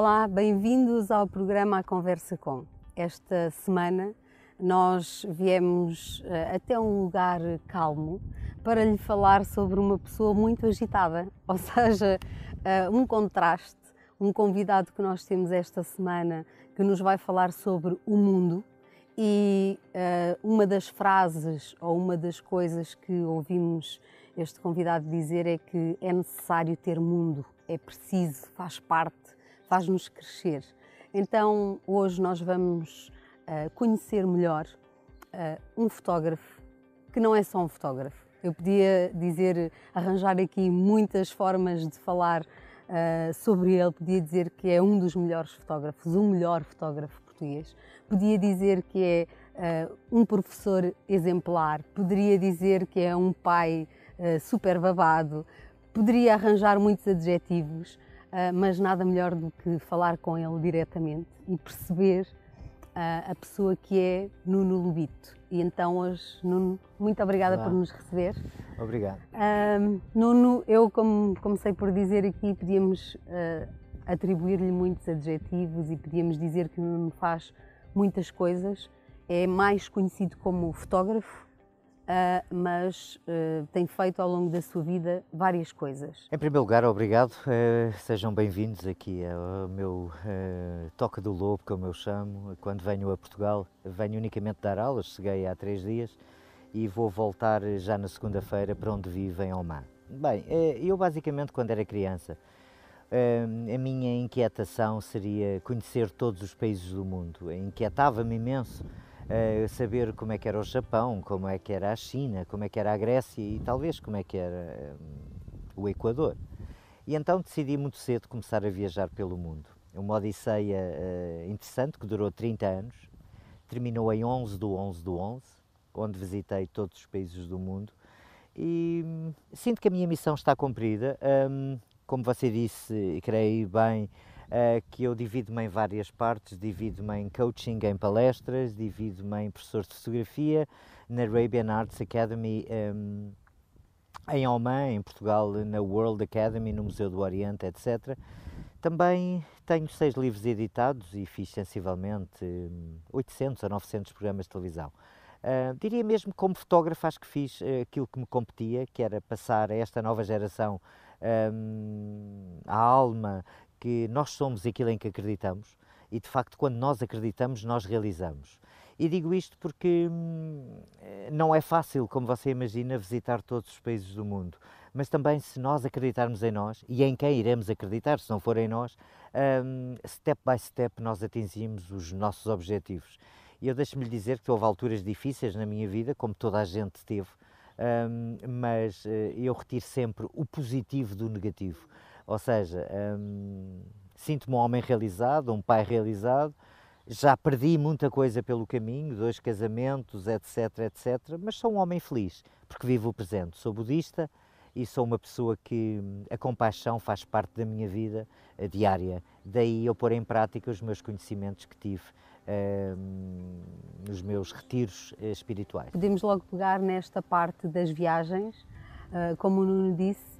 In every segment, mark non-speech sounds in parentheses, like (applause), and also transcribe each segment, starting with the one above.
Olá, bem-vindos ao programa A Conversa Com. Esta semana nós viemos eh, até um lugar calmo para lhe falar sobre uma pessoa muito agitada, (laughs) ou seja, eh, um contraste, um convidado que nós temos esta semana que nos vai falar sobre o mundo e eh, uma das frases ou uma das coisas que ouvimos este convidado dizer é que é necessário ter mundo, é preciso, faz parte faz-nos crescer. Então, hoje nós vamos uh, conhecer melhor uh, um fotógrafo que não é só um fotógrafo. Eu podia dizer, arranjar aqui muitas formas de falar uh, sobre ele, podia dizer que é um dos melhores fotógrafos, o melhor fotógrafo português, podia dizer que é um professor exemplar, poderia dizer que é um pai super babado, poderia arranjar muitos adjetivos, ah, mas nada melhor do que falar com ele diretamente e perceber ah, a pessoa que é Nuno Lubito. E então hoje, Nuno, muito obrigada Olá. por nos receber. Obrigado. Ah, Nuno, eu como comecei por dizer aqui, podíamos uh, atribuir-lhe muitos adjetivos e podíamos dizer que Nuno faz muitas coisas. É mais conhecido como fotógrafo, Uh, mas uh, tem feito ao longo da sua vida várias coisas. Em primeiro lugar, obrigado. Uh, sejam bem-vindos aqui ao meu Toca do Lobo, como eu chamo. Quando venho a Portugal, venho unicamente dar aulas, cheguei há três dias e vou voltar já na segunda-feira para onde vivo, em Oman. Bem, eu basicamente, quando era criança, a minha inquietação seria conhecer todos os países do mundo. Inquietava-me imenso eh, saber como é que era o Japão, como é que era a China, como é que era a Grécia e talvez como é que era hum, o Equador. E então decidi muito cedo começar a viajar pelo mundo. Uma odisseia uh, interessante que durou 30 anos, terminou em 11 do 11 do 11, onde visitei todos os países do mundo e hum, sinto que a minha missão está cumprida. Um, como você disse, creio bem, eh, que eu divido-me em várias partes, divido-me em coaching, em palestras, divido-me em professor de fotografia, na Arabian Arts Academy um, em Oman, em Portugal, na World Academy, no Museu do Oriente, etc. Também tenho seis livros editados e fiz sensivelmente 800 a 900 programas de televisão. Uh, diria mesmo como fotógrafo, acho que fiz uh, aquilo que me competia, que era passar a esta nova geração um, a alma que nós somos aquilo em que acreditamos e de facto quando nós acreditamos nós realizamos. E digo isto porque hum, não é fácil, como você imagina, visitar todos os países do mundo. Mas também, se nós acreditarmos em nós e em quem iremos acreditar, se não for em nós, hum, step by step nós atingimos os nossos objetivos. E eu deixo-me lhe dizer que houve alturas difíceis na minha vida, como toda a gente teve, hum, mas eh, eu retiro sempre o positivo do negativo. Ou seja, hum, sinto-me um homem realizado, um pai realizado. Já perdi muita coisa pelo caminho, dois casamentos, etc, etc, mas sou um homem feliz, porque vivo o presente. Sou budista e sou uma pessoa que hum, a compaixão faz parte da minha vida eh, diária. Daí eu pôr em prática os meus conhecimentos que tive hum, nos meus retiros eh, espirituais. Podemos logo pegar nesta parte das viagens, eh, como o Nuno disse,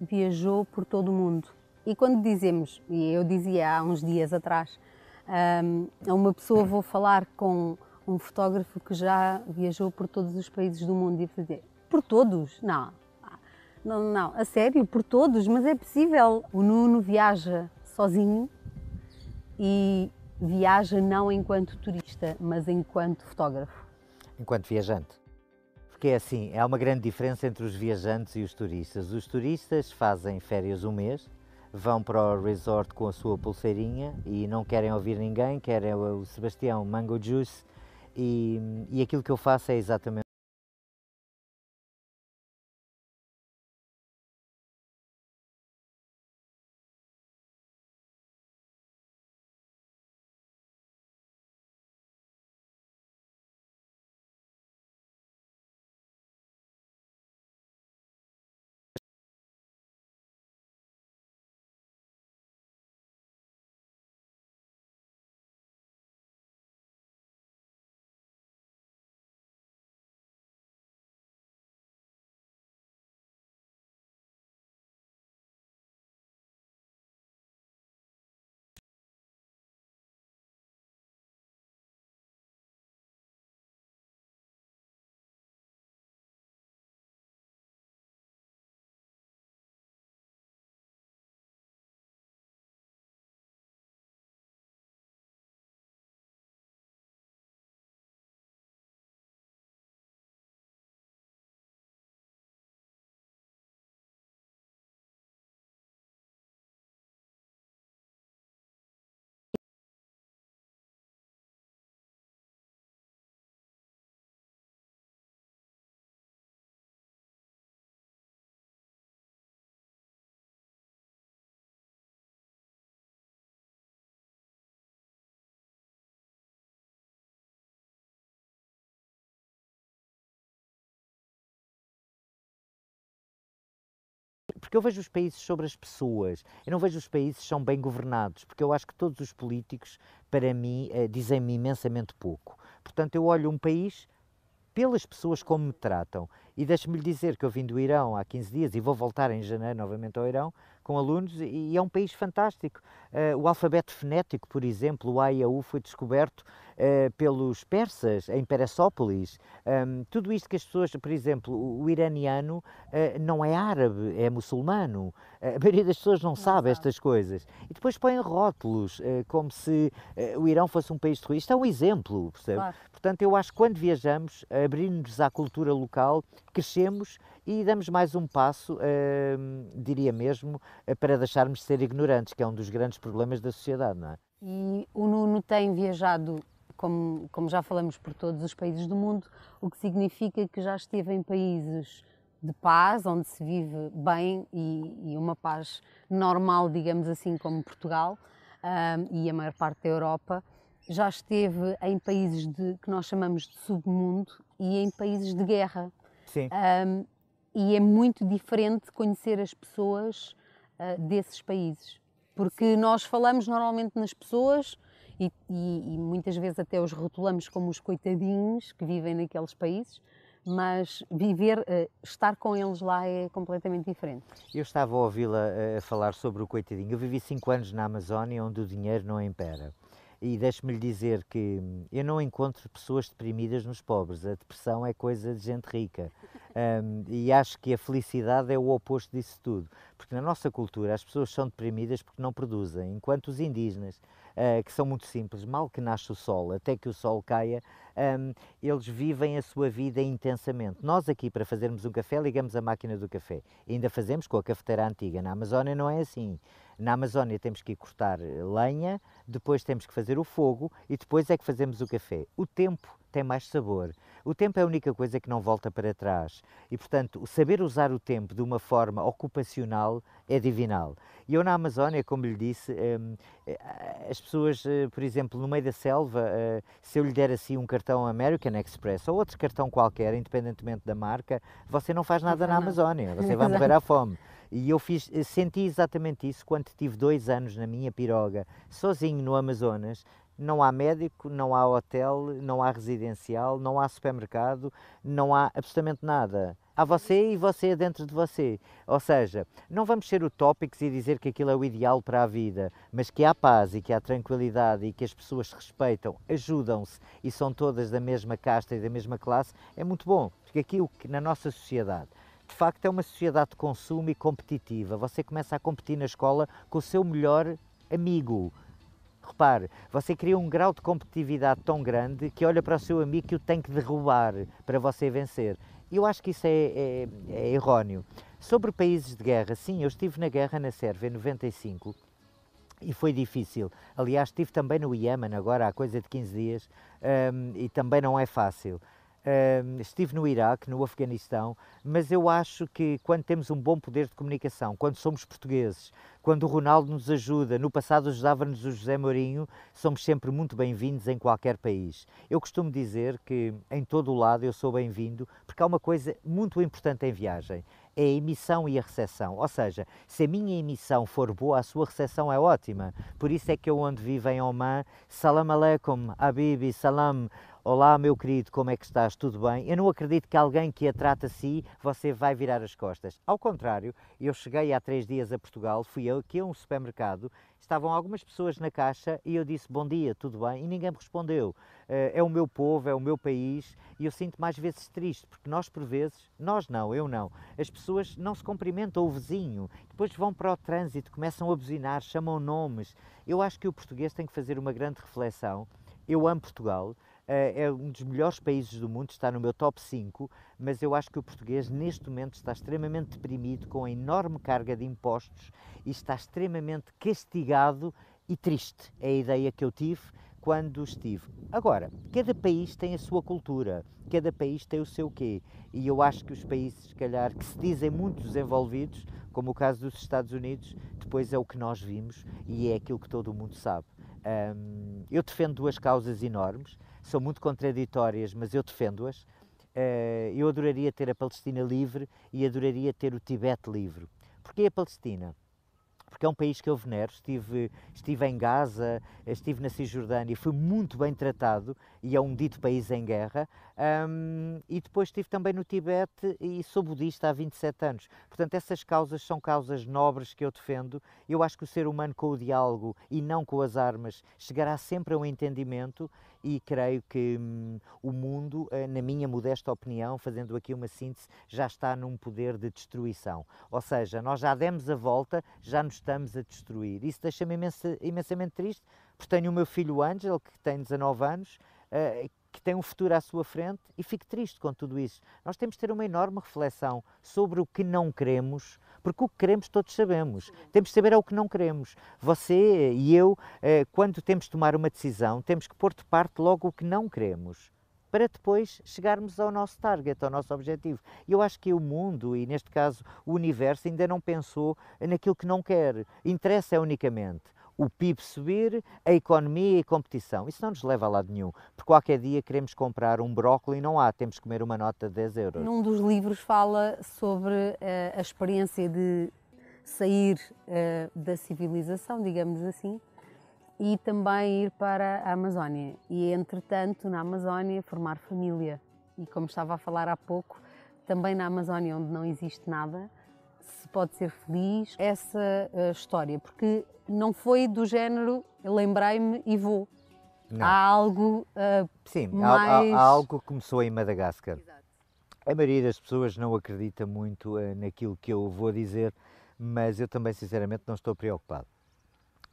viajou por todo o mundo. E quando dizemos, e eu dizia há uns dias atrás, hum, a uma pessoa vou falar com um fotógrafo que já viajou por todos os países do mundo e fazer por todos? Não. Não, não, a sério, por todos, mas é possível. O Nuno viaja sozinho e viaja não enquanto turista, mas enquanto fotógrafo. Enquanto viajante. Porque é assim, há uma grande diferença entre os viajantes e os turistas. Os turistas fazem férias um mês, vão para o resort com a sua pulseirinha e não querem ouvir ninguém, querem o Sebastião Mango Juice e, e aquilo que eu faço é exatamente Porque eu vejo os países sobre as pessoas, eu não vejo os países são bem governados, porque eu acho que todos os políticos, para mim, eh, dizem-me imensamente pouco. Portanto, eu olho um país pelas pessoas como me tratam. E deixe-me lhe dizer que eu vim do Irão há 15 dias e vou voltar em janeiro novamente ao Irão com alunos e é um país fantástico. Uh, o alfabeto fonético, por exemplo, o A e a U foi descoberto eh, pelos persas em Peressópolis. Um, tudo isto que as pessoas, por exemplo, o, o iraniano uh, não é árabe, é muçulmano. Uh, a maioria das pessoas não, não sabe, sabe, estas coisas. E depois põem rótulos, como se o Irão fosse um país terrorista. É um exemplo, percebe? Claro. Portanto, eu acho que quando viajamos, abrimos-nos à cultura local, crescemos e damos mais um passo, uh, diria mesmo, uh, para deixarmos de ser ignorantes, que é um dos grandes problemas da sociedade, não é? E o Nuno tem viajado como, como já falamos, por todos os países do mundo, o que significa que já esteve em países de paz, onde se vive bem e, e uma paz normal, digamos assim, como Portugal um, e a maior parte da Europa. Já esteve em países de, que nós chamamos de submundo e em países de guerra. Sim. Um, e é muito diferente conhecer as pessoas uh, desses países. Porque nós falamos normalmente nas pessoas e, e, e muitas vezes até os rotulamos como os coitadinhos que vivem naqueles países, mas viver, eh, estar com eles lá é completamente diferente. Eu estava a ouvi-la eh, a falar sobre o coitadinho. Eu vivi cinco anos na Amazónia, onde o dinheiro não impera. E deixe-me lhe dizer que hum, eu não encontro pessoas deprimidas nos pobres. A depressão é coisa de gente rica. (laughs) Um, e acho que a felicidade é o oposto disso tudo. Porque na nossa cultura as pessoas são deprimidas porque não produzem, enquanto os indígenas uh, que são muito simples. Mal que nasce o sol, até que o sol caia, um, eles vivem a sua vida intensamente. Nós aqui, para fazermos um café, ligamos a máquina do café. ainda fazemos com a cafeteira antiga. Na Amazónia não é assim. Na Amazónia temos que ir cortar lenha, depois temos que fazer o fogo e depois é que fazemos o café. O tempo tem mais sabor. O tempo é a única coisa que não volta para trás e, portanto, o saber usar o tempo de uma forma ocupacional é divinal. E eu na Amazónia, como lhe disse, hum, eh, as pessoas, eh, por exemplo, no meio da selva, eh, se eu lhe der assim um cartão American Express ou outro cartão qualquer, independentemente da marca, você não faz nada não, na Amazónia, você (laughs) vai morrer à fome. E eu fiz, senti exatamente isso quando tive dois anos na minha piroga, sozinho no Amazonas, não há médico, não há hotel, não há residencial, não há supermercado, não há absolutamente nada. Há você e você dentro de você. Ou seja, não vamos ser utópicos e dizer que aquilo é o ideal para a vida, mas que há paz e que há tranquilidade e que as pessoas se respeitam, ajudam-se e são todas da mesma casta e da mesma classe, é muito bom. Porque aquilo que na nossa sociedade de facto é uma sociedade de consumo e competitiva. Você começa a competir na escola com o seu melhor amigo Repare, você cria um grau de competitividade tão grande que olha para o seu amigo que o tem que derrubar para você vencer. Eu acho que isso é, é, é erróneo. Sobre países de guerra, sim, eu estive na guerra na Sérvia em 95 e foi difícil. Aliás, estive também no Iêmen agora há coisa de 15 dias um, e também não é fácil estive no Iraque, no Afeganistão, mas eu acho que quando temos um bom poder de comunicação, quando somos portugueses, quando o Ronaldo nos ajuda, no passado ajudava-nos o José Mourinho, somos sempre muito bem-vindos em qualquer país. Eu costumo dizer que em todo o lado eu sou bem-vindo, porque há uma coisa muito importante em viagem, é a emissão e a recepção. Ou seja, se a minha emissão for boa, a sua recepção é ótima. Por isso é que eu onde vivo em Oman, salam aleikum, habibi, salam, Olá, meu querido, como é que estás? Tudo bem? Eu não acredito que alguém que a trata assim, você vai virar as costas. Ao contrário, eu cheguei há três dias a Portugal, fui aqui a um supermercado, estavam algumas pessoas na caixa e eu disse bom dia, tudo bem? E ninguém me respondeu. Eh, é o meu povo, é o meu país e eu sinto mais vezes triste, porque nós por vezes, nós não, eu não, as pessoas não se cumprimentam o vizinho, depois vão para o trânsito, começam a buzinar, chamam nomes. Eu acho que o português tem que fazer uma grande reflexão. Eu amo Portugal, é, é um dos melhores países do mundo, está no meu top 5, mas eu acho que o português neste momento está extremamente deprimido com a enorme carga de impostos e está extremamente castigado e triste. É a ideia que eu tive quando estive. Agora, cada país tem a sua cultura, cada país tem o seu quê. E eu acho que os países, se calhar, que se dizem muito desenvolvidos, como o caso dos Estados Unidos, depois é o que nós vimos e é aquilo que todo o mundo sabe. Um, eu defendo duas causas enormes são muito contraditórias, mas eu defendo-as. Eh, eu adoraria ter a Palestina livre e adoraria ter o Tibete livre. Porquê a Palestina? porque é um país que eu venero. Estive, estive em Gaza, estive na Cisjordânia, fui muito bem tratado e é um dito país em guerra. Um, e depois estive também no Tibete e sou budista há 27 anos. Portanto, essas causas são causas nobres que eu defendo. Eu acho que o ser humano, com o diálogo e não com as armas, chegará sempre a um entendimento e creio que hum, o mundo, eh, na minha modesta opinião, fazendo aqui uma síntese, já está num poder de destruição. Ou seja, nós já demos a volta, já nos estamos a destruir. Isso deixa-me imensamente triste, porque tenho o meu filho Ângelo, que tem 19 anos, uh, que tem um futuro à sua frente e fico triste com tudo isso. Nós temos de ter uma enorme reflexão sobre o que não queremos, porque o que queremos todos sabemos. Temos de saber é o que não queremos. Você e eu, eh, quando temos de tomar uma decisão, temos que pôr de parte logo o que não queremos para depois chegarmos ao nosso target, ao nosso objetivo. Eu acho que o mundo, e neste caso o universo, ainda não pensou naquilo que não quer. Interessa unicamente o PIB subir, a economia e a competição. Isso não nos leva a lado nenhum, porque qualquer dia queremos comprar um brócolis e não há, temos que comer uma nota de 10 euros. Num dos livros fala sobre uh, a experiência de sair uh, da civilização, digamos assim, e também ir para a Amazónia. E, entretanto, na Amazónia, formar família. E, como estava a falar há pouco, também na Amazónia, onde não existe nada, se pode ser feliz, essa eh, história, porque não foi do género lembrei-me e vou. Não. Há algo uh, Sim, mais... há, há, há, algo que começou em Madagascar. Exato. A maioria das pessoas não acredita muito uh, naquilo que eu vou dizer, mas eu também, sinceramente, não estou preocupado.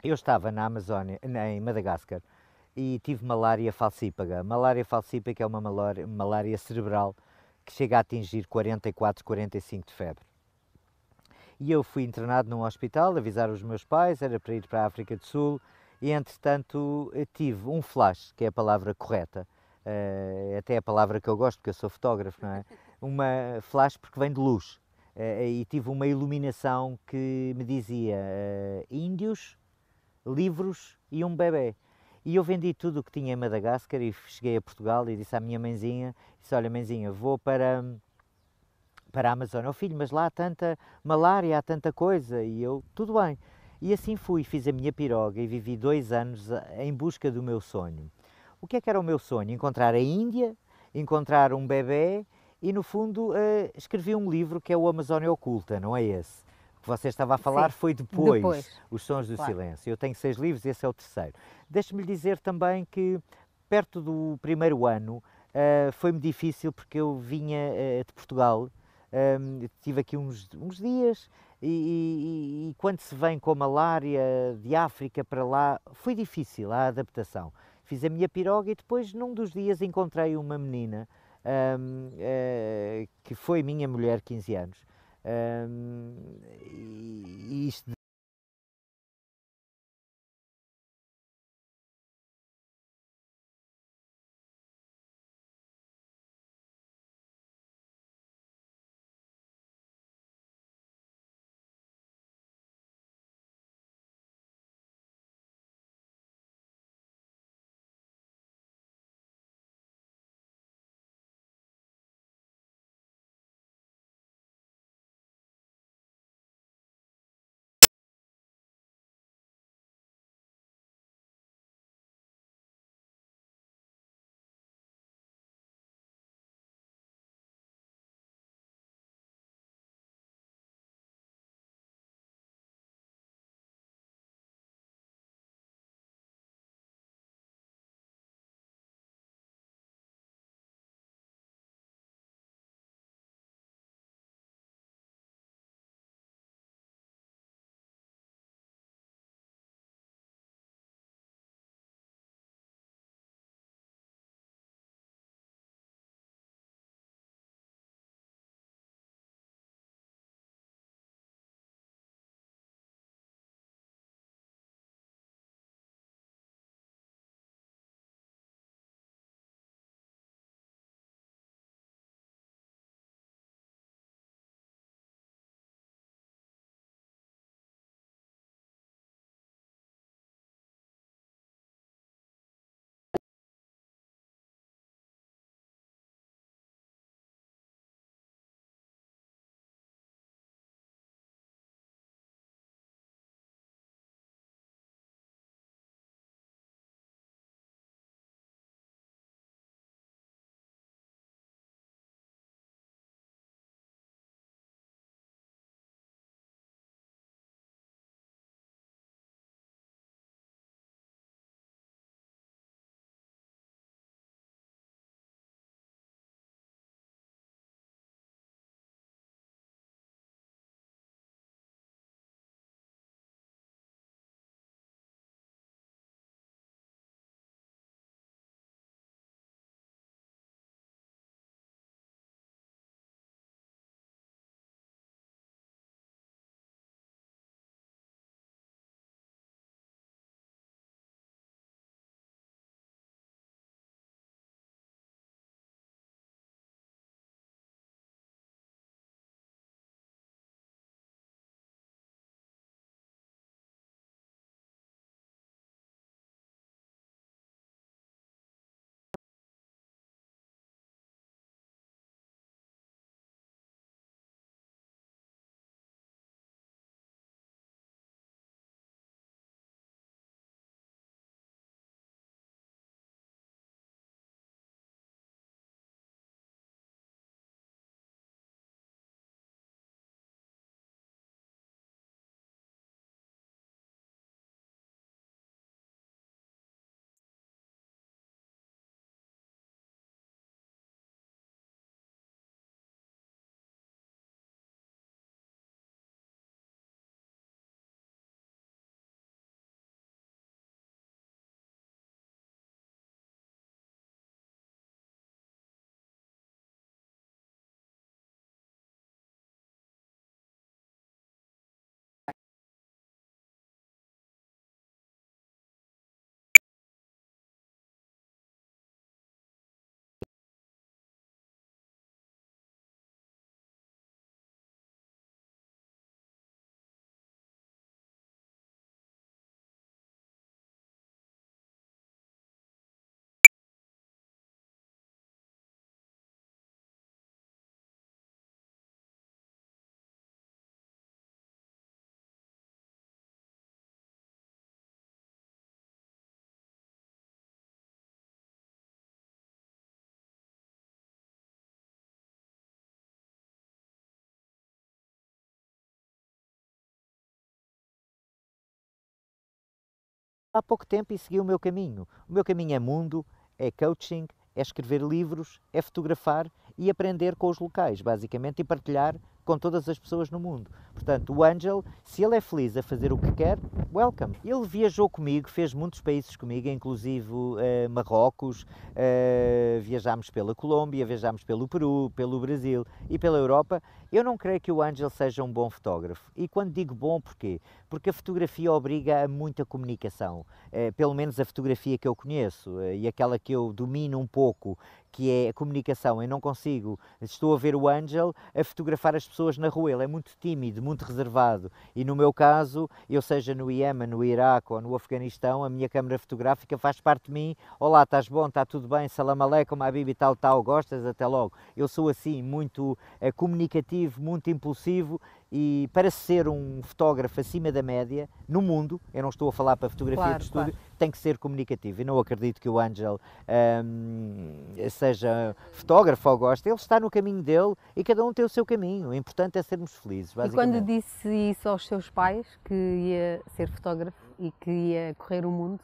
Eu estava na Amazónia, em Madagascar, e tive malária falcípaga. Malária falcípaga é uma malária, malária cerebral que chega a atingir 44, 45 de febre e eu fui internado num hospital, avisar os meus pais, era para ir para a África do Sul, e entretanto eh, tive um flash, que é a palavra correta, uh, até é a palavra que eu gosto, porque eu sou fotógrafo, não é? (laughs) Uma flash porque vem de luz, uh, e tive uma iluminação que me dizia uh, índios, livros e um bebê. E eu vendi tudo o que tinha em Madagascar e cheguei a Portugal e disse à minha mãezinha, disse, olha mãezinha, vou para hum, para a Amazônia. Oh filho, mas lá há tanta malária, há tanta coisa. E eu, tudo bem. E assim fui, fiz a minha piroga e vivi dois anos eh, em busca do meu sonho. O que é que era o meu sonho? Encontrar a Índia, encontrar um bebê e, no fundo, uh, escrevi um livro que é o Amazônia Oculta, não é esse? O que você estava a falar Sim, foi depois, depois, Os Sons do claro. Silêncio. Eu tenho seis livros, esse é o terceiro. Deixe-me lhe dizer também que, perto do primeiro ano, uh, foi-me difícil porque eu vinha uh, de Portugal um, tive aqui uns, uns dias e, e, e, quando se vem com a malária de África para lá, foi difícil a adaptação. Fiz a minha piroga e depois, num dos dias, encontrei uma menina um, uh, eh, que foi minha mulher, 15 anos. Um, e isto há pouco tempo e segui o meu caminho. O meu caminho é mundo, é coaching, é escrever livros, é fotografar e aprender com os locais, basicamente, e partilhar com todas as pessoas no mundo. Portanto, o Angel, se ele é feliz a fazer o que quer, welcome. Ele viajou comigo, fez muitos países comigo, inclusive uh, Marrocos, uh, viajámos pela Colômbia, viajámos pelo Peru, pelo Brasil e pela Europa, eu não creio que o Angel seja um bom fotógrafo. E quando digo bom, porquê? Porque a fotografia obriga a muita comunicação. Eh, pelo menos a fotografia que eu conheço eh, e aquela que eu domino um pouco, que é a comunicação. Eu não consigo. Estou a ver o Angel a fotografar as pessoas na rua. Ele é muito tímido, muito reservado. E no meu caso, eu seja no Iêmen, no Iraque ou no Afeganistão, a minha câmara fotográfica faz parte de mim. Olá, estás bom? Está tudo bem? Salam aleikum, Habibi, tal, tal. Gostas? Até logo. Eu sou assim, muito eh, comunicativo criativo, muito impulsivo e para ser um fotógrafo acima da média no mundo, eu não estou a falar para fotografia claro, de estúdio, claro. tem que ser comunicativo. E não acredito que o Angel hum, seja fotógrafo ou goste, ele está no caminho dele e cada um tem o seu caminho. O importante é sermos felizes. E quando disse isso aos seus pais, que ia ser fotógrafo e que ia correr o mundo,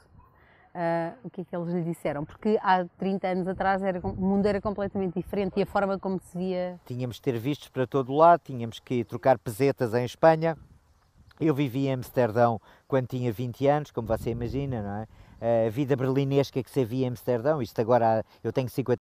Uh, o que é que eles lhe disseram, porque há 30 anos atrás era, o mundo era completamente diferente e a forma como se via. Tínhamos de ter vistos para todo lado, tínhamos que trocar pesetas em Espanha. Eu vivi em Amsterdão quando tinha 20 anos, como você imagina, não é? Ah, a vida berlinesca que se via em Amsterdão, isto agora eu tenho 50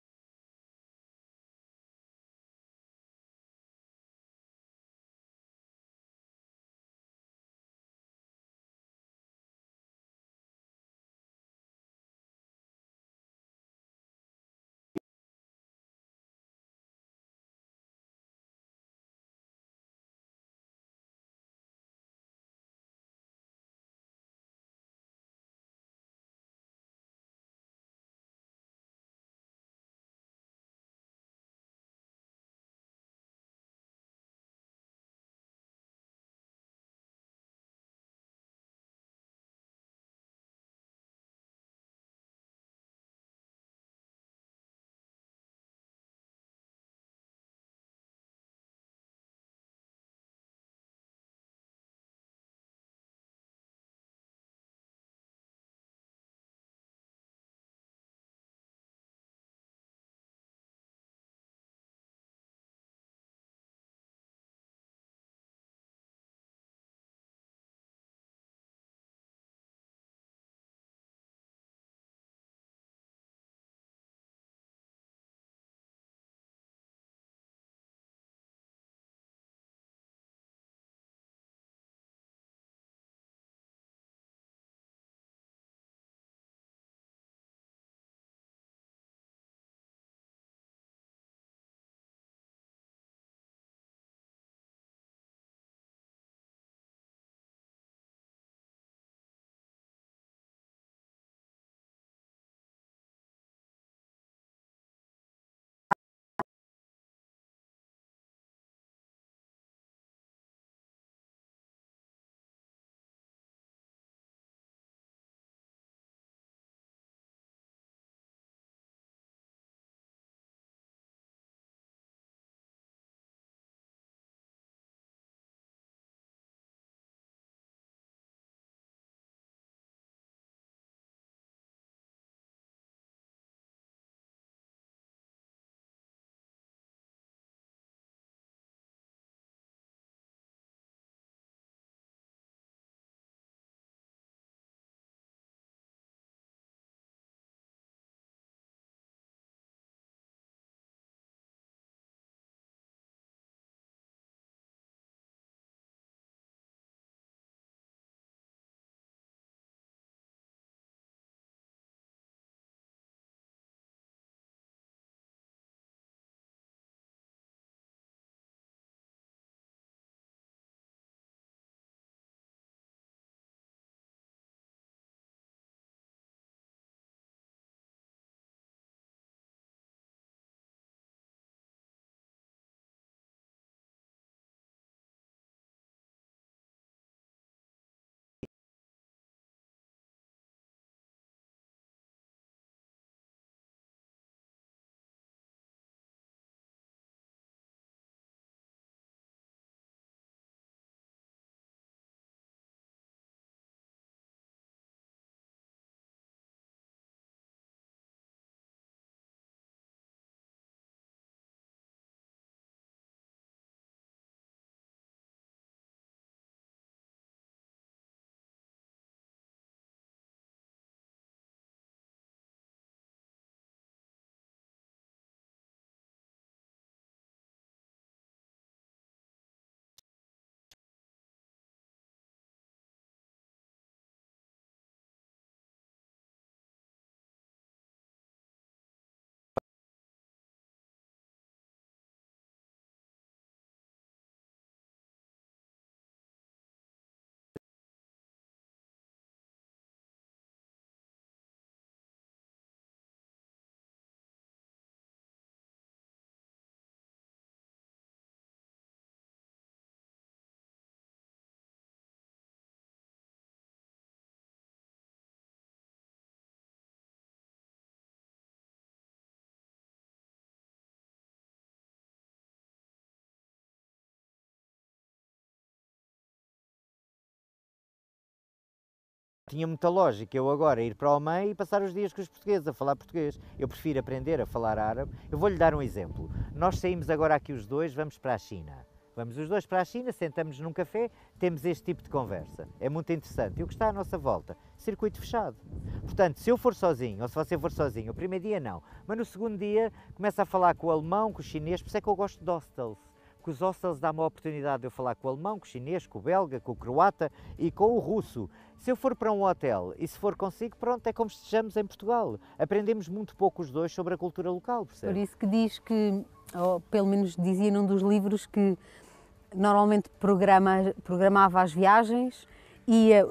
tinha muita lógica eu agora ir para a Oman e passar os dias com os portugueses a falar português. Eu prefiro aprender a falar árabe. Eu vou-lhe dar um exemplo. Nós saímos agora aqui os dois, vamos para a China. Vamos os dois para a China, sentamos num café, temos este tipo de conversa. É muito interessante. E o que está à nossa volta? Circuito fechado. Portanto, se eu for sozinho, ou se você for sozinho, o primeiro dia não, mas no segundo dia começa a falar com o alemão, com o chinês, por isso é que eu gosto de hostels. Que os hostels dão me a oportunidade de eu falar com o alemão, com o chinês, com o belga, com o croata e com o russo. Se eu for para um hotel e se for consigo, pronto, é como se estejamos em Portugal. Aprendemos muito pouco os dois sobre a cultura local, percebe? Por isso que diz que, ou pelo menos dizia num dos livros, que normalmente programa, programava as viagens e a,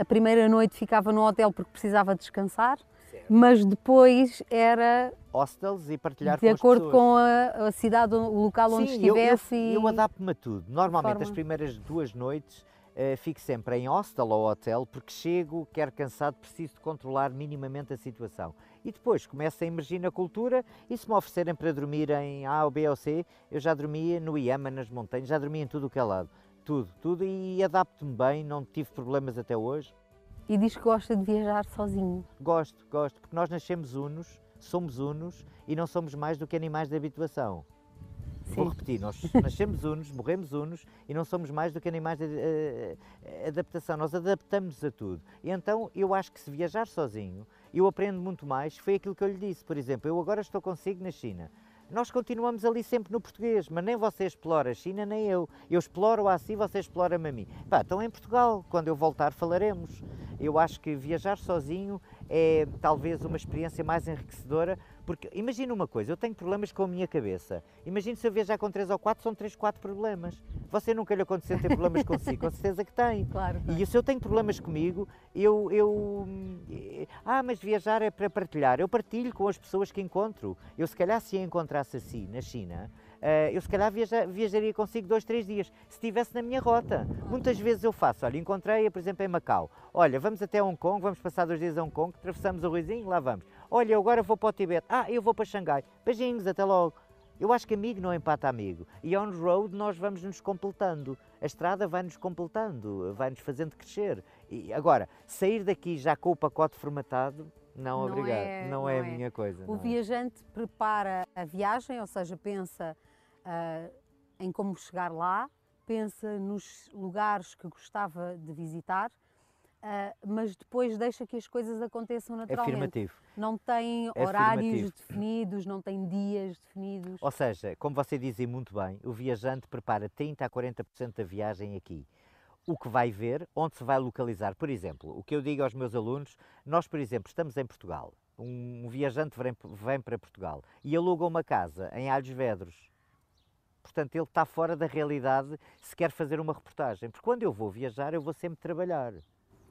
a, primeira noite ficava no hotel porque precisava descansar, certo. mas depois era hostels e partilhar de com acordo com a, a, cidade, o local Sim, onde estivesse. Eu, eu, e... eu adapto-me a tudo. Normalmente forma... as primeiras duas noites eh, fico sempre em hostel ou hotel, porque chego, quero cansado, preciso de controlar minimamente a situação. E depois começo a emergir na cultura e se me oferecerem para dormir em A ou B ou C, eu já dormia no Iama, nas montanhas, já dormia em tudo o que é lado. Tudo, tudo e adapto-me bem, não tive problemas até hoje. E diz que gosta de viajar sozinho. Gosto, gosto, porque nós nascemos unos, somos unos e não somos mais do que animais de habituação. Sim. Vou repetir, nós (laughs) nascemos unos, morremos unos e não somos mais do que animais de uh, adaptação. Nós adaptamos a tudo. E então eu acho que se viajar sozinho, eu aprendo muito mais. Foi aquilo que eu lhe disse. Por exemplo, eu agora estou consigo na China. Nós continuamos ali sempre no português, mas nem você explora a China, nem eu. Eu exploro a si, você explora-me a mim. Pá, então em Portugal, quando eu voltar, falaremos. Eu acho que viajar sozinho é talvez uma experiência mais enriquecedora porque imagina uma coisa, eu tenho problemas com a minha cabeça. Imagina se eu viajar com 3 ou 4, são 3, 4 problemas. Você nunca lhe aconteceu ter problemas (laughs) consigo, com certeza que tem. Claro, E se eu tenho problemas comigo, eu, eu. Hum, ah, mas viajar é para partilhar. Eu partilho com as pessoas que encontro. Eu, se calhar, se a encontrasse assim na China, eh, eu se calhar viaja, viajaria consigo dois, três dias, se estivesse na minha rota. Muitas vezes eu faço, olha, encontrei-a, por exemplo, em Macau. Olha, vamos até Hong Kong, vamos passar dois dias a Hong Kong, atravessamos o Ruizinho, lá vamos. Olha, eu agora vou para o Tibete. Ah, eu vou para Xangai. Beijinhos, até logo. Eu acho que amigo não empata amigo. E on road nós vamos nos completando. A estrada vai nos completando, vai nos fazendo crescer. E agora, sair daqui já com o pacote formatado, não, não obrigado, é, não, não, é, é. a é. minha coisa. O é. viajante é. prepara a viagem, ou seja, pensa uh, em como chegar lá, pensa nos lugares que gostava de visitar, uh, mas depois deixa que as coisas aconteçam é naturalmente. Afirmativo. Não tem é Afirmativo. horários definidos, não tem dias definidos. Ou seja, como você dizia muito bem, o viajante prepara 30 a 40% da viagem aqui. O que vai ver, onde se vai localizar. Por exemplo, o que eu digo aos meus alunos, nós, por exemplo, estamos em Portugal. Um viajante vem para Portugal e aluga uma casa em Alhos Vedros, portanto ele está fora da realidade se quer fazer uma reportagem. Porque quando eu vou viajar, eu vou sempre trabalhar.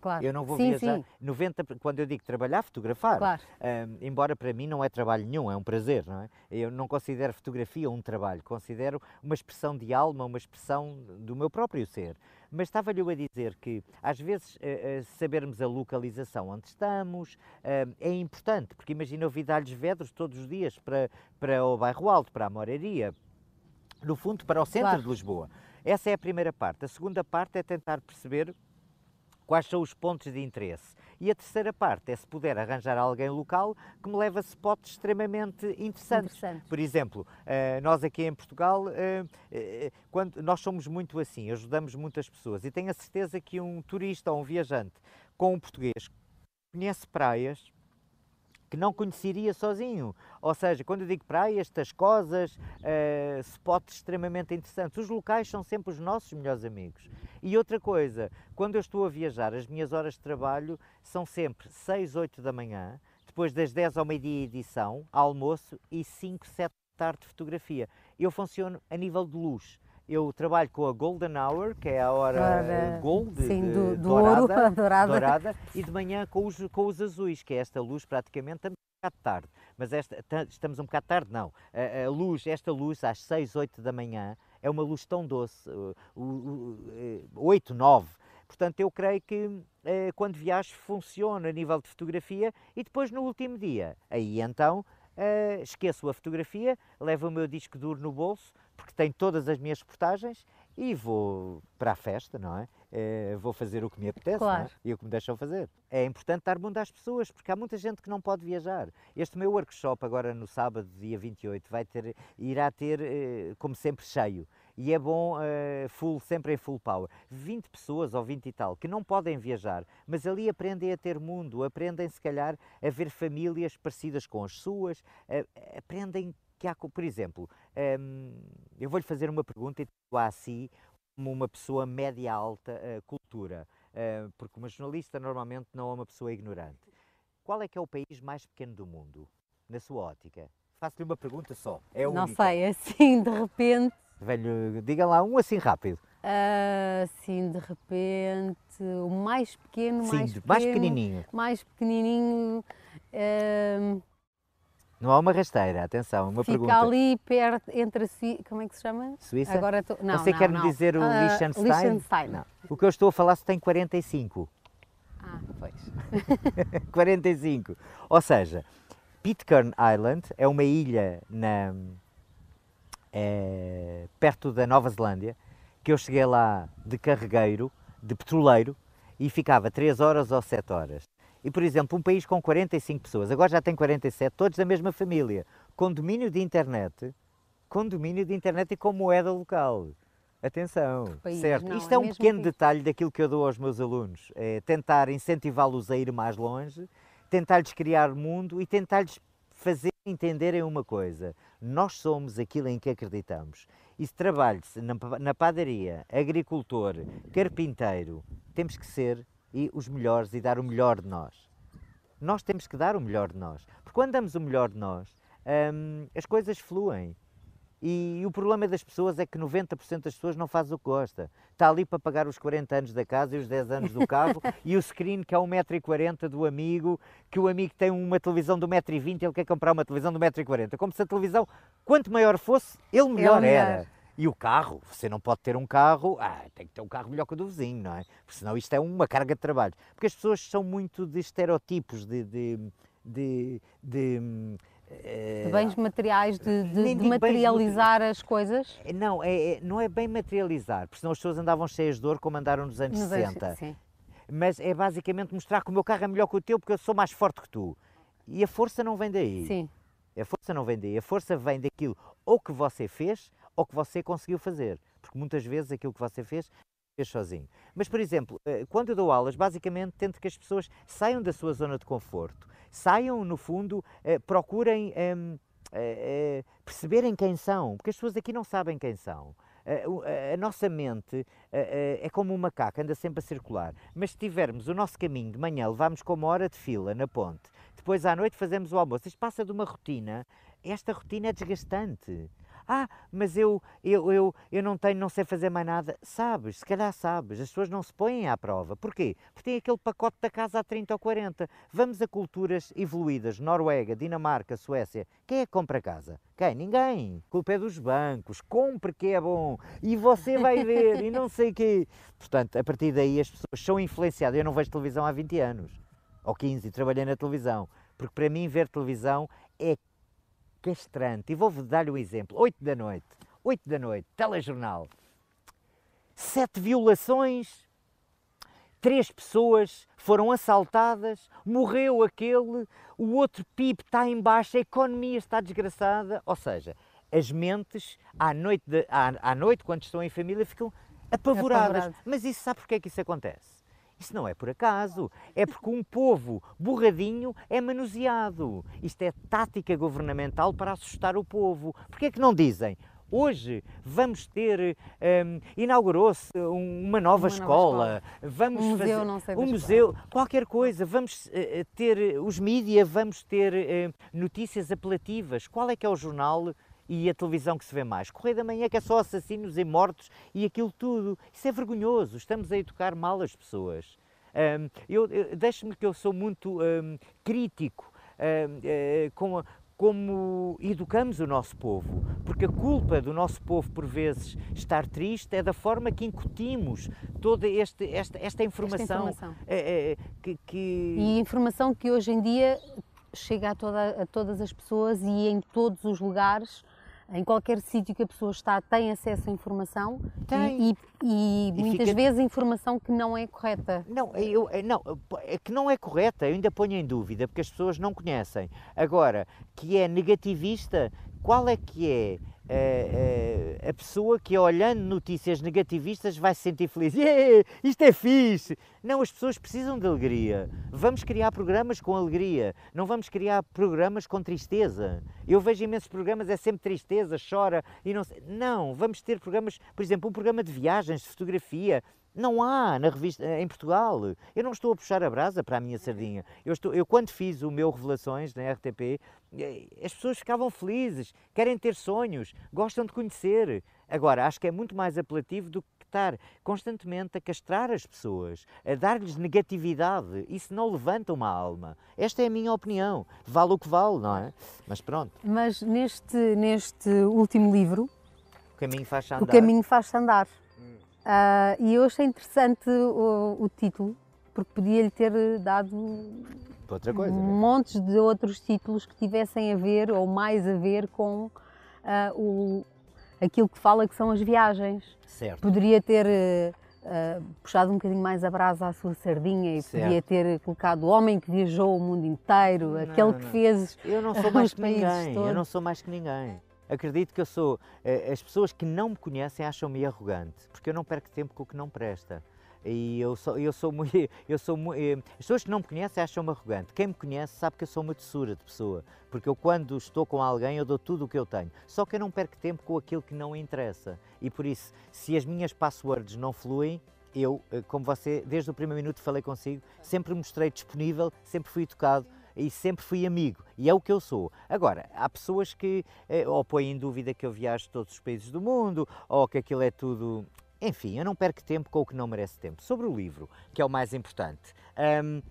Claro. Eu não vou sim, viajar. Sim. 90, quando eu digo trabalhar, fotografar. Claro. Um, embora para mim não é trabalho nenhum, é um prazer, não é? Eu não considero fotografia um trabalho, considero uma expressão de alma, uma expressão do meu próprio ser. Mas estava-lhe a dizer que, às vezes, eh, eh, sabermos a localização onde estamos é importante, porque imagina eu vidar-lhes vedros todos os dias para, para o bairro Alto, para a Moraria, no fundo, para o centro claro. de Lisboa. Essa é a primeira parte. A segunda parte é tentar perceber Quais são os pontos de interesse? E a terceira parte é se puder arranjar alguém local que me leve a spots extremamente interessantes. Interessante. Por exemplo, eh, nós aqui em Portugal, eh, eh, quando nós somos muito assim, ajudamos muitas pessoas e tenho a certeza que um turista ou um viajante com um português conhece praias, que não conheceria sozinho. Ou seja, quando eu digo praias, estas uh, spots extremamente interessantes, os locais são sempre os nossos melhores amigos. E outra coisa, quando eu estou a viajar, as minhas horas de trabalho são sempre 6, 8 da manhã, depois das 10 ao meio-dia edição, almoço e 5, 7 da tarde de fotografia. Eu funciono a nível de luz. Eu trabalho com a Golden Hour, que é a hora Ora, eh, gold, sim, do, do dourada, ouro, (laughs) dourada. dourada, e de manhã com os, com os azuis, que é esta luz praticamente também um bocado tarde, mas esta, estamos um bocado tarde, não. A, a, luz, esta luz às 6, 8 da manhã, é uma luz tão doce, 8, 9. Eh, Portanto, eu creio que eh, quando viajo funciona a nível de fotografia e depois no último dia, aí então esqueço a fotografia, levo o meu disco duro no bolso, porque tem todas as minhas reportagens e vou para a festa, não é? é vou fazer o que me apetece é? claro. é? e o que me deixam fazer. É importante dar mundo às pessoas, porque há muita gente que não pode viajar. Este meu workshop, agora no sábado, dia 28, vai ter, irá ter, eh, como sempre, cheio. E é bom, eh, full, sempre em full power. 20 pessoas ou 20 e tal que não podem viajar, mas ali aprendem a ter mundo, aprendem, se calhar, a ver famílias parecidas com as suas, aprendem que há, por exemplo, hum, eu vou-lhe fazer uma pergunta e tu a si como uma pessoa média-alta uh, eh, cultura, uh, porque uma jornalista normalmente não é uma pessoa ignorante. Qual é que é o país mais pequeno do mundo, na sua ótica? Faço-lhe uma pergunta só. É não sei, é assim de repente. Velho, diga lá um assim rápido. Uh, sim, de repente, o mais pequeno, sim, mais, pequeno, mais pequenininho. Mais pequenininho. Uh, não há uma rasteira, atenção, uma Fica pergunta. Fica ali perto, entre si, como é que se chama? Suíça? Agora tô... não, Você não, quer não. me dizer o uh, Liechtenstein? Liechtenstein. Não. O que eu estou a falar se tem 45. Ah, pois. 45. (laughs) Ou seja, Pitcairn Island é uma ilha na, é, perto da Nova Zelândia, que eu cheguei lá de carregueiro, de petroleiro, e ficava 3 horas ou 7 horas. E, por exemplo, um país com 45 pessoas, agora já tem 47, todos da mesma família, condomínio de internet, condomínio de internet e com moeda local. Atenção, país, certo. Não, Isto é, é um pequeno país. detalhe daquilo que eu dou aos meus alunos, é tentar incentivá-los a ir mais longe, tentar-lhes criar mundo e tentar-lhes fazer entenderem uma coisa. Nós somos aquilo em que acreditamos. E se trabalha se na padaria, agricultor, carpinteiro, temos que ser e os melhores e dar o melhor de nós. Nós temos que dar o melhor de nós, porque quando damos o melhor de nós, hum, as coisas fluem. E o problema das pessoas é que 90% das pessoas não faz o que gosta. Está ali para pagar os 40 anos da casa e os 10 anos do carro (laughs) e o screen que é 1,40m do amigo, que o amigo tem uma televisão de 1,20m, ele quer comprar uma televisão de 1,40m. Como se a televisão, quanto maior fosse, ele melhor, ele é melhor. era. E o carro, você não pode ter um carro, ah, tem que ter um carro melhor que o do vizinho, não é? Porque senão isto é uma carga de trabalho. Porque as pessoas são muito de estereotipos, de. de, de, de, eh, de bens materiais, de, de materializar bens... as coisas? Eh, não, é, é, não é bem materializar, porque senão as pessoas andavam cheias de dor como andaram nos anos nos 60. Anos, sim. Mas é basicamente mostrar que o meu carro é melhor que o teu porque eu sou mais forte que tu. E a força não vem daí. Sim. A força não vem daí. A força vem daquilo ou que você fez ao que você conseguiu fazer, porque muitas vezes aquilo que você fez fez sozinho. Mas, por exemplo, eh, quando eu dou aulas, basicamente tento que as pessoas saiam da sua zona de conforto, saiam, no fundo, eh, procurem ehm, eh, perceberem quem são, porque as pessoas aqui não sabem quem são. A nossa mente é como um macaco, anda sempre a circular. Mas se tivermos o nosso caminho de manhã, levamos com uma hora de fila na ponte, depois à noite fazemos o almoço, isto passa de uma rotina. Esta rotina é desgastante ah, mas eu, eu, eu, eu não tenho, não sei fazer mais nada. Sabes, se calhar sabes, as pessoas não se põem à prova. Porquê? Porque tem aquele pacote da casa há 30 ou 40. Vamos a culturas evoluídas, Noruega, Dinamarca, Suécia. Quem é que compra casa? Quem? Ninguém. A culpa é dos bancos. Compre que é bom. E você vai ver, e não sei quê. Portanto, a partir daí as pessoas são influenciadas. Eu não vejo televisão há 20 anos, ou 15, trabalhei na televisão. Porque para mim ver televisão é castrante. E vou-vos dar-lhe um exemplo. 8 da noite, 8 da noite, telejornal. Sete violações, três pessoas foram assaltadas, morreu aquele, o outro PIB está em baixa, a economia está desgraçada. Ou seja, as mentes, à noite, de, à, à noite quando estão em família, ficam apavoradas. Mas isso sabe porque é que isso acontece? Isso não é por acaso, é porque um povo borradinho é manuseado. Isto é tática governamental para assustar o povo. Porquê é que não dizem? Hoje vamos ter, hum, um, inaugurou-se uma, nova, uma escola, escola, vamos um museu, fazer, não sei um museu, qualquer coisa, vamos uh, ter eh, os mídias, vamos ter uh, notícias apelativas. Qual é que é o jornal e a televisão que se vê mais. Correio da Manhã que é só assassinos e mortos e aquilo tudo. Isso é vergonhoso. Estamos a educar mal as pessoas. Um, eu, eu Deixe-me que eu sou muito um, crítico um, eh, com a, como educamos o nosso povo, porque a culpa do nosso povo, por vezes, estar triste é da forma que incutimos toda este, esta, esta informação. Esta informação. Eh, eh, que, que... E informação que hoje em dia chega a, toda, a todas as pessoas e em todos os lugares em qualquer sítio que a pessoa está tem acesso à informação tem. e, e, e muitas fica... vezes informação que não é correta. Não, eu, eh, não, é que não é correta, eu ainda ponho em dúvida, porque as pessoas não conhecem. Agora, que é negativista, qual é que é? é, é, a pessoa que olhando notícias negativistas vai se sentir feliz. Yeah, (laughs) isto é fixe! Não, as pessoas precisam de alegria. Vamos criar programas com alegria, não vamos criar programas com tristeza. Eu vejo imensos programas, é sempre tristeza, chora e não sei. Não, vamos ter programas, por exemplo, um programa de viagens, de fotografia, não há na revista em Portugal. Eu não estou a puxar a brasa para a minha uhum. sardinha. Eu, estou, eu quando fiz o meu Revelações na RTP, eh, as pessoas ficavam felizes, querem ter sonhos, gostam de conhecer. Agora, acho que é muito mais apelativo do que estar constantemente a castrar as pessoas, a dar-lhes negatividade. Isso não levanta uma alma. Esta é a minha opinião. Vale o que vale, não é? Mas pronto. Mas neste, neste último livro. O caminho faz-se andar. O caminho faz-se andar. Uh, e eu achei interessante o, o título, porque podia-lhe ter dado Outra coisa, né? monte de outros títulos que tivessem a ver ou mais a ver com uh, o, aquilo que fala que são as viagens. Certo. Poderia ter uh, puxado um bocadinho mais a brasa à sua sardinha e certo. podia ter colocado o homem que viajou o mundo inteiro, não, aquele não. que fez. Eu não sou mais que ninguém, todos. eu não sou mais que ninguém. Acredito que eu sou. Eh, as pessoas que não me conhecem acham-me arrogante, porque eu não perco tempo com o que não presta. E eu sou, eu sou muito, (laughs) eu sou muito, eh, as pessoas que não me conhecem acham-me arrogante. Quem me conhece sabe que eu sou uma doçura de pessoa, porque eu quando estou com alguém eu dou tudo o que eu tenho. Só que eu não perco tempo com aquilo que não interessa. E por isso, se as minhas passwords não fluem, eu, eh, como você, desde o primeiro minuto falei consigo, sempre mostrei disponível, sempre fui educado e sempre fui amigo, e é o que eu sou. Agora, há pessoas que eh, ou põem em dúvida que eu viajo todos os países do mundo, ou que aquilo é tudo. Enfim, eu não perco tempo com o que não merece tempo. Sobre o livro, que é o mais importante. Um,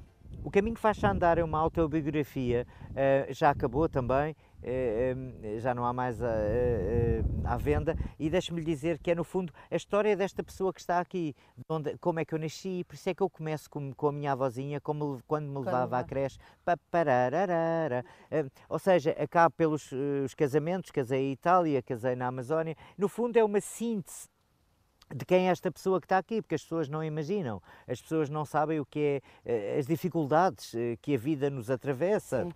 o Caminho que Faz Andar é uma autobiografia, uh, já acabou também, eh, eh, já não há mais a, a, eh, a venda. E deixe-me lhe dizer que é, no fundo, a história é desta pessoa que está aqui, onde, como é que eu nasci, por isso é que eu começo com, com a minha avózinha, como, quando me levava claro. à creche. Pa, pararara, ou seja, acabo pelos os casamentos, casei em Itália, casei na Amazónia. No fundo, é uma síntese de quem é esta pessoa que está aqui, porque as pessoas não imaginam, as pessoas não sabem o que é as dificuldades que a vida nos atravessa. Sim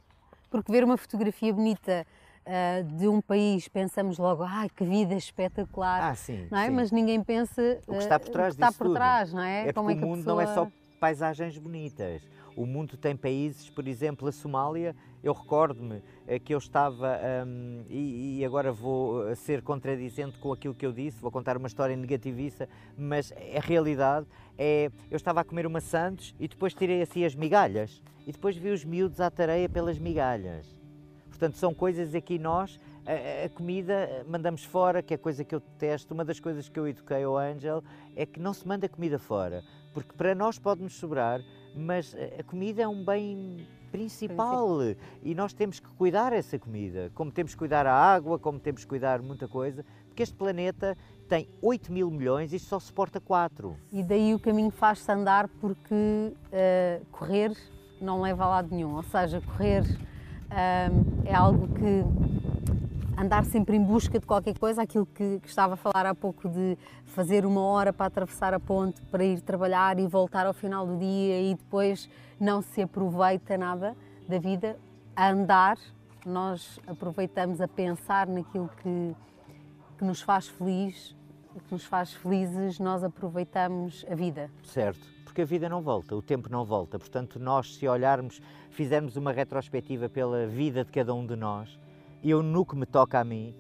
porque ver uma fotografia bonita uh, de um país, pensamos logo, ah que vida espetacular, ah, sim, não é? Sim. Mas ninguém pensa uh, o que está por ah, trás, está por trás não é? é Como é que o mundo pessoa... não é só paisagens bonitas. O mundo tem países, por exemplo, a Somália. Eu recordo-me eh, que eu estava, um, e, e, agora vou eh, ser contradizente com aquilo que eu disse, vou contar uma história negativista mas a realidade é: eu estava a comer uma Santos e depois tirei assim as migalhas, e depois vi os miúdos à tareia pelas migalhas. Portanto, são coisas aqui nós a, comida eh, mandamos fora, que é coisa que eu detesto. Uma das coisas que eu eduquei ao Angel é que não se manda comida fora porque para nós pode-nos sobrar, mas a comida é um bem principal Sim. e nós temos que cuidar essa comida, como temos que cuidar a água, como temos que cuidar muita coisa, porque este planeta tem 8 mil milhões e só suporta 4. E daí o caminho faz-se andar porque uh, correr não leva a lado nenhum, ou seja, correr uh, é algo que andar sempre em busca de qualquer coisa, aquilo que, que, estava a falar há pouco de fazer uma hora para atravessar a ponte, para ir trabalhar e voltar ao final do dia e depois não se aproveita nada da vida. A andar, nós aproveitamos a pensar naquilo que, que nos faz feliz, que nos faz felizes, nós aproveitamos a vida. Certo porque a vida não volta, o tempo não volta. Portanto, nós, se olharmos, fizermos uma retrospectiva pela vida de cada um de nós, eu, no que me toca a mim,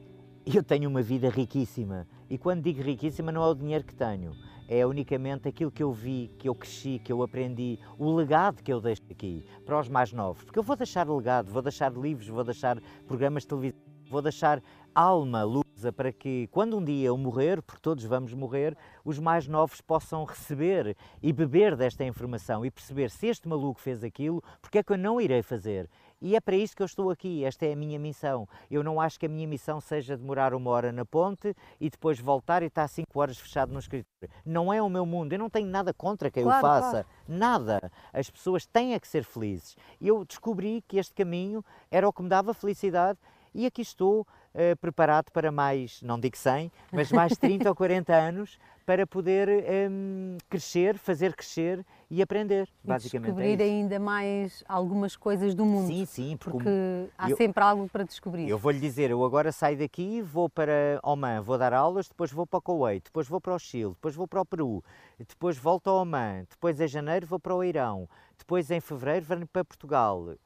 eu tenho uma vida riquíssima. E quando digo riquíssima, não é o dinheiro que tenho, é unicamente aquilo que eu vi, que eu cresci, que eu aprendi, o legado que eu deixo aqui para os mais novos. Porque eu vou deixar legado, vou deixar livros, vou deixar programas de televisão, vou deixar alma, lusa, para que quando um dia eu morrer, porque todos vamos morrer, os mais novos possam receber e beber desta informação e perceber se este maluco fez aquilo, porque é que eu não irei fazer? E é para isso que eu estou aqui, esta é a minha missão. Eu não acho que a minha missão seja demorar uma hora na ponte e depois voltar e estar cinco horas fechado no escritório. Não é o meu mundo, eu não tenho nada contra quem claro, o faça, claro. nada. As pessoas têm a é que ser felizes. Eu descobri que este caminho era o que me dava felicidade e aqui estou eh, preparado para mais, não digo 100, mas mais 30 (laughs) ou 40 anos para poder um, crescer, fazer crescer e aprender, e basicamente. É descobrir é ainda mais algumas coisas do mundo. Sim, sim, porque, porque há eu, sempre algo para descobrir. Eu vou-lhe dizer, eu agora saio daqui, vou para Oman, vou dar aulas, depois vou para o Kuwait, depois vou para o Chile, depois vou para o Peru, depois volto ao Oman, depois em janeiro vou para o Irão, depois em fevereiro venho para Portugal, uh,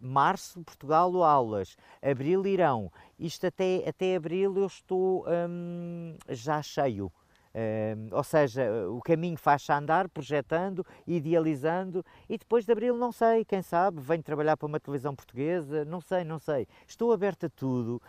março Portugal aulas, abril Irão. Isto até, até abril eu estou um, já cheio ou seja, o caminho faz-se andar, projetando, idealizando, e depois de abril, não sei, quem sabe, venho trabalhar para uma televisão portuguesa, não sei, não sei. Estou aberto a tudo.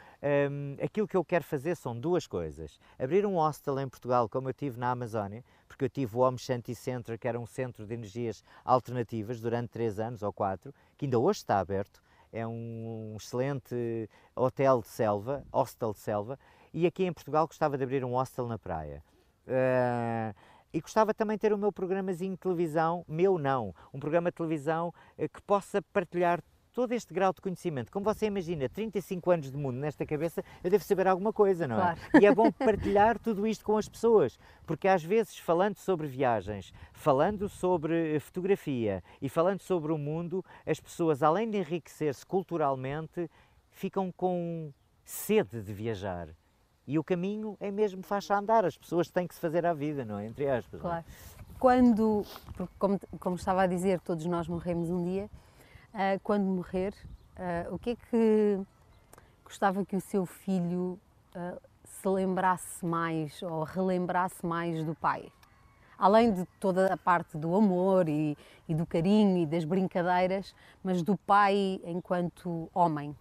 aquilo que eu quero fazer são duas coisas: abrir um hostel em Portugal, como eu tive na Amazónia, porque eu tive o Home Shanty Center, que era um centro de energias alternativas durante três anos ou quatro, que ainda hoje está aberto. É um excelente hotel de selva, hostel de selva, e aqui em Portugal gostava de abrir um hostel na praia. Uh, e gostava também de ter o meu programazinho de televisão, meu não, um programa de televisão uh, que possa partilhar todo este grau de conhecimento. Como você imagina, 35 anos de mundo nesta cabeça, eu devo saber alguma coisa, não é? claro. E é bom partilhar tudo isto com as pessoas, porque às vezes, falando sobre viagens, falando sobre eh, fotografia e falando sobre o mundo, as pessoas, além de enriquecer-se culturalmente, ficam com sede de viajar. E o caminho é mesmo faixa a andar, as pessoas têm que se fazer à vida, não é? Entre aspas. É? Claro. É? Quando, como, como, estava a dizer, todos nós morremos um dia, uh, quando morrer, uh, o que é que gostava que o seu filho uh, se lembrasse mais ou relembrasse mais do pai? Além de toda a parte do amor e, e do carinho e das brincadeiras, mas do pai enquanto homem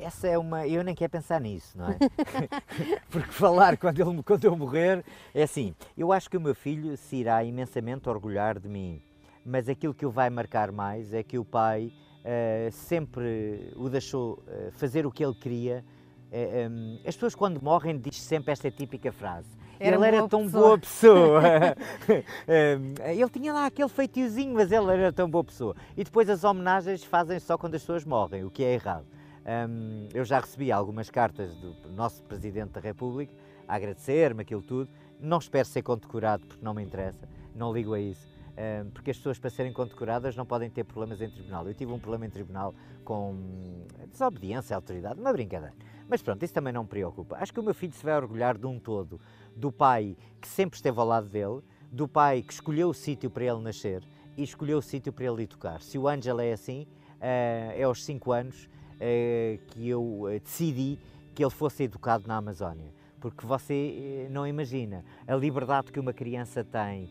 essa é uma. Eu nem quero pensar nisso, não é? (laughs) Porque falar quando, ele, quando eu morrer é assim. Eu acho que o meu filho se irá imensamente orgulhar de mim, mas aquilo que o vai marcar mais é que o pai uh, sempre o deixou uh, fazer o que ele queria. Uh, eh, um, ehm, as pessoas, quando morrem, dizem sempre esta típica frase. Era ele era tão pessoa. boa pessoa. (laughs) (laughs) Ehm, ele tinha lá aquele feitiozinho, mas ele era tão boa pessoa. E depois as homenagens fazem só quando as pessoas morrem, o que é errado. Um, eu já recebi algumas cartas do nosso Presidente da República a agradecer-me aquilo tudo. Não espero ser condecorado porque não me interessa, não ligo a isso. Um, porque as pessoas, para serem condecoradas, não podem ter problemas em tribunal. Eu tive um problema em tribunal com hum, desobediência à autoridade, uma brincadeira. Mas pronto, isso também não me preocupa. Acho que o meu filho se vai orgulhar de um todo: do pai que sempre esteve ao lado dele, do pai que escolheu o sítio para ele nascer e escolheu o sítio para ele tocar. Se o Ângelo é assim, uh, é aos 5 anos eh, que eu eh, decidi que ele fosse educado na Amazónia. Porque você eh, não imagina a liberdade que uma criança tem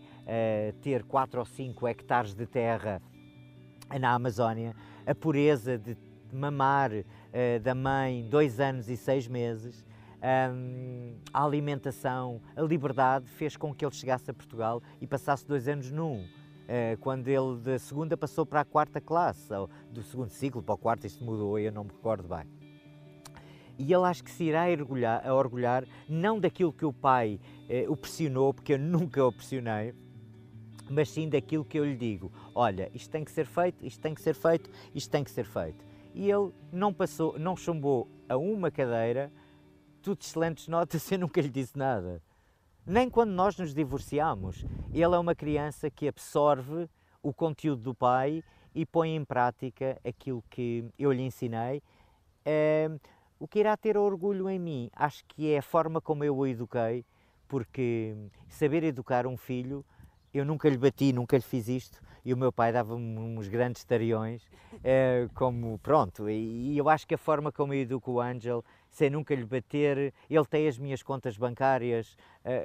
ter 4 ou 5 hectares de terra na Amazónia, a pureza de mamar da mãe dois anos e seis meses, um, a alimentação, a liberdade fez com que ele chegasse a Portugal e passasse dois anos num. Eh, quando ele da segunda passou para a quarta classe, ou do segundo ciclo para o quarto, isto mudou, eu não me recordo bem. E ele acho que se irá orgulhar, a orgulhar, não daquilo que o pai eh, o pressionou, porque eu (laughs) nunca o pressionei, mas sim daquilo que eu lhe digo: olha, isto tem que ser feito, isto tem que ser feito, isto tem que ser feito. E ele não passou, não chumbou a uma cadeira, tudo excelentes notas, (laughs) eu nunca lhe disse nada. Nem quando nós nos divorciamos, ele é uma criança que absorve o conteúdo do pai e põe em prática aquilo que eu lhe ensinei. É, o que irá ter orgulho em mim, acho que é a forma como eu o eduquei, porque saber educar um filho, eu nunca lhe bati, nunca lhe fiz isto, e o meu pai dava-me uns grandes tariões, é, como pronto, e, e eu acho que a forma como eu educo o Angel sem nunca lhe bater, ele tem as minhas contas bancárias.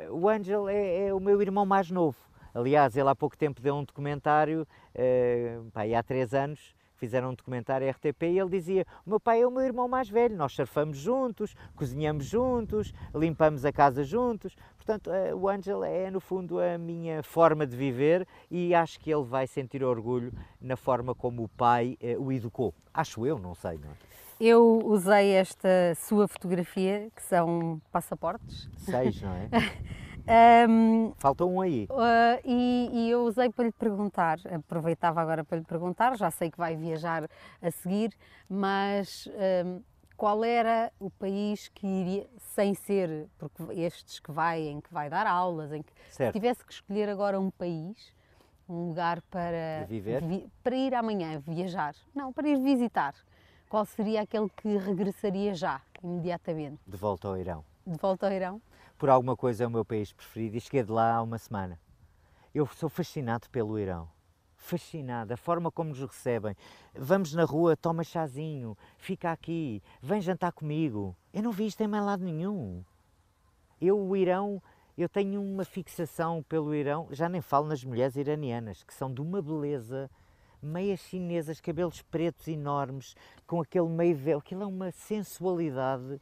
Uh, o Ângelo é, é, o meu irmão mais novo. Aliás, ele há pouco tempo deu um documentário, uh, pá, há três anos, fizeram um documentário RTP e ele dizia: O meu pai é o meu irmão mais velho, nós surfamos juntos, cozinhamos juntos, limpamos a casa juntos. Portanto, eh, o Ângelo é, no fundo, a minha forma de viver e acho que ele vai sentir orgulho na forma como o pai o educou. Acho eu, não sei, não é? Eu usei esta sua fotografia, que são passaportes. Seis, não é? um, (laughs) um aí. Uh, e, e, eu usei para lhe perguntar, aproveitava agora para lhe perguntar, já sei que vai viajar a seguir, mas um, qual era o país que iria, sem ser, porque estes que vai, em que vai dar aulas, em que certo. tivesse que escolher agora um país, um lugar para, para viver, para ir amanhã viajar, não, para ir visitar qual seria aquele que regressaria já, imediatamente? De volta ao Irão. De volta ao Irão? Por alguma coisa é o meu país preferido e cheguei de lá há uma semana. Eu sou fascinado pelo Irão. Fascinado, a forma como nos recebem. Vamos na rua, toma chazinho, fica aqui, vem jantar comigo. Eu não vi isto em mais lado nenhum. Eu, o Irão, eu tenho uma fixação pelo Irão, já nem falo nas mulheres iranianas, que são de uma beleza meias chinesas, cabelos pretos enormes, com aquele meio véu, aquilo é uma sensualidade.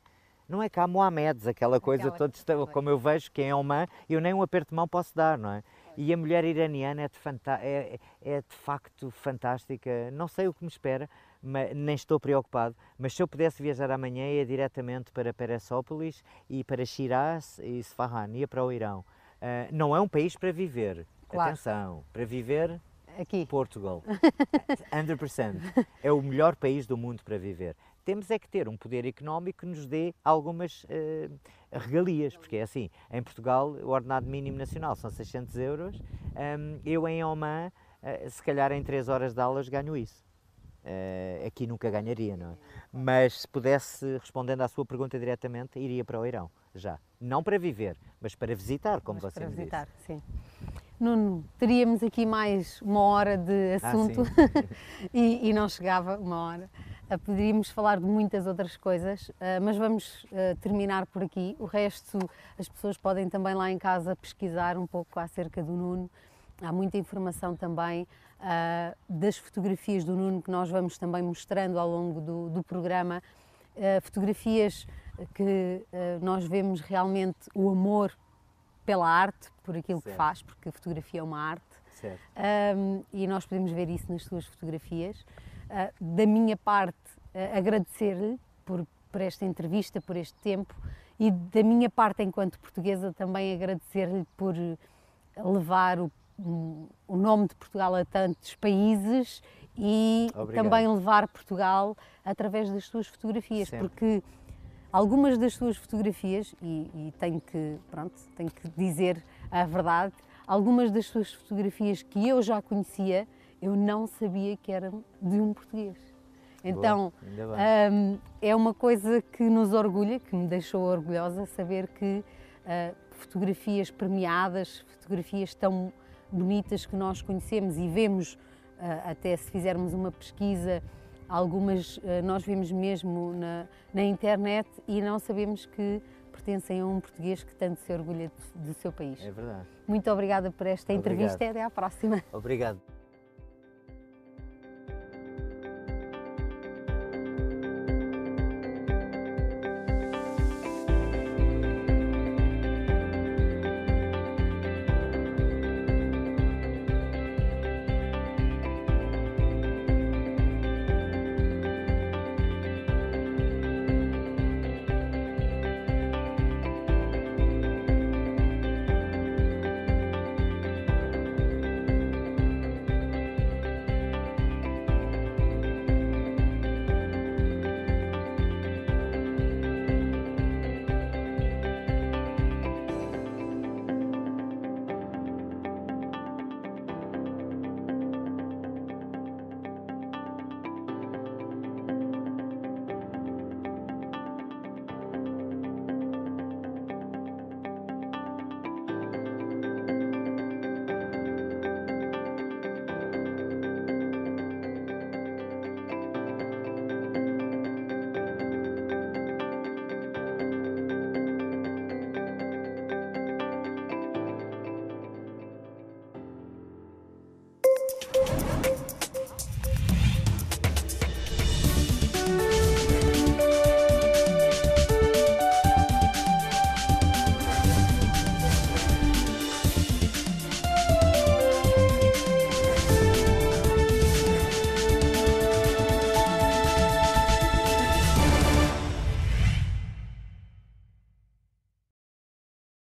Não é cá Mohamedes, aquela coisa toda, como eu vejo que é em Oman, eu nem um aperto de mão posso dar, não é? E a mulher iraniana é de, é, é de facto fantástica. Não sei o que me espera, mas, nem estou preocupado, mas se eu pudesse viajar amanhã ia diretamente para Peressópolis e para Shiraz e Isfahan, ia para o Irão. Uh, não é um país para viver, claro. atenção, para viver Aqui. Portugal. 100%. (laughs) é o melhor país do mundo para viver. Temos é que ter um poder económico que nos dê algumas uh, regalias, porque é assim, em Portugal o ordenado mínimo nacional são 600 euros, um, eu em Oman, uh, se calhar em 3 horas de aulas ganho isso. Uh, aqui nunca ganharia, não é? Mas se pudesse, respondendo à sua pergunta diretamente, iria para o Irão, já. Não para viver, mas para visitar, como mas você para visitar, disse. sim. Nuno, teríamos aqui mais uma hora de ah, assunto ah, (laughs) e, e, não chegava uma hora. Ah, poderíamos falar de muitas outras coisas, ah, mas vamos terminar por aqui. O resto, as pessoas podem também lá em casa pesquisar um pouco acerca do Nuno. Há muita informação também das fotografias do Nuno que nós vamos também mostrando ao longo do, do programa. fotografias que nós vemos realmente o amor pela arte, por aquilo certo. que faz, porque a fotografia é uma arte. Um, e nós podemos ver isso nas suas fotografias. Uh, da minha parte, uh, agradecer-lhe por, por esta entrevista, por este tempo, e da minha parte, enquanto portuguesa, também agradecer-lhe por levar o, um, o nome de Portugal a tantos países e Obrigado. também levar Portugal através das suas fotografias, Sempre. porque Algumas das suas fotografias, e, e tenho, que, pronto, tenho que dizer a verdade, algumas das suas fotografias que eu já conhecia, eu não sabia que eram de um português. Então, Boa, um, é uma coisa que nos orgulha, que me deixou orgulhosa saber que uh, fotografias premiadas, fotografias tão bonitas que nós conhecemos e vemos, uh, até se fizermos uma pesquisa Algumas eh, nós vimos mesmo na, na internet e não sabemos que pertencem a um português que tanto se orgulha do seu país. É verdade. Muito obrigada por esta Obrigado. entrevista e até à próxima. Obrigado.